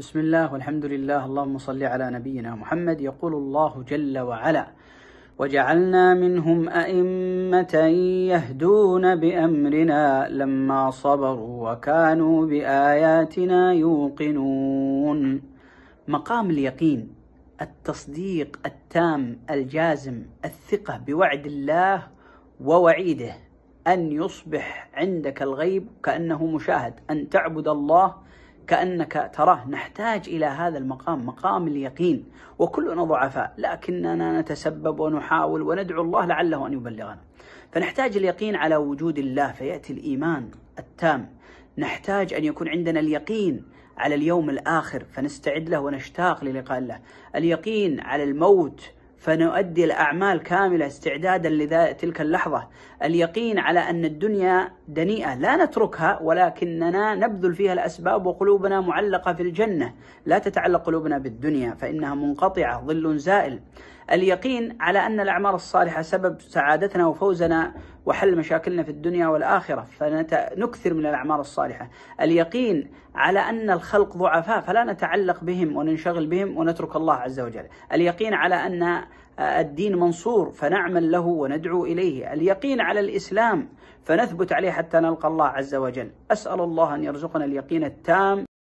بسم الله والحمد لله اللهم صل على نبينا محمد يقول الله جل وعلا وجعلنا منهم أئمة يهدون بأمرنا لما صبروا وكانوا بآياتنا يوقنون مقام اليقين التصديق التام الجازم الثقة بوعد الله ووعيده أن يصبح عندك الغيب كأنه مشاهد أن تعبد الله كأنك تراه نحتاج إلى هذا المقام مقام اليقين وكلنا ضعفاء لكننا نتسبب ونحاول وندعو الله لعله أن يبلغنا فنحتاج اليقين على وجود الله فيأتي الإيمان التام نحتاج أن يكون عندنا اليقين على اليوم الآخر فنستعد له ونشتاق للقاء الله اليقين على الموت فنؤدي الأعمال كاملة استعدادا لتلك اللحظة اليقين على أن الدنيا دنيئة لا نتركها ولكننا نبذل فيها الأسباب وقلوبنا معلقة في الجنة لا تتعلق قلوبنا بالدنيا فإنها منقطعة ظل زائل اليقين على أن الأعمال الصالحة سبب سعادتنا وفوزنا وحل مشاكلنا في الدنيا والآخرة فنكثر من الأعمال الصالحة اليقين على أن الخلق ضعفاء فلا نتعلق بهم وننشغل بهم ونترك الله عز وجل اليقين على أن الدين منصور فنعمل له وندعو اليه، اليقين على الاسلام فنثبت عليه حتى نلقى الله عز وجل، اسال الله ان يرزقنا اليقين التام